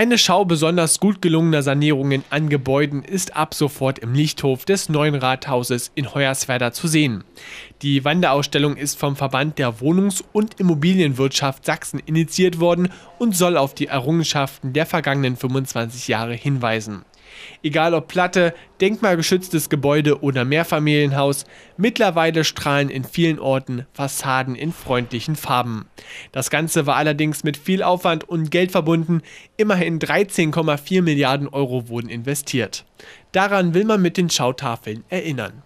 Eine Schau besonders gut gelungener Sanierungen an Gebäuden ist ab sofort im Lichthof des neuen Rathauses in Hoyerswerda zu sehen. Die Wanderausstellung ist vom Verband der Wohnungs- und Immobilienwirtschaft Sachsen initiiert worden und soll auf die Errungenschaften der vergangenen 25 Jahre hinweisen. Egal ob Platte, denkmalgeschütztes Gebäude oder Mehrfamilienhaus, mittlerweile strahlen in vielen Orten Fassaden in freundlichen Farben. Das Ganze war allerdings mit viel Aufwand und Geld verbunden. Immerhin 13,4 Milliarden Euro wurden investiert. Daran will man mit den Schautafeln erinnern.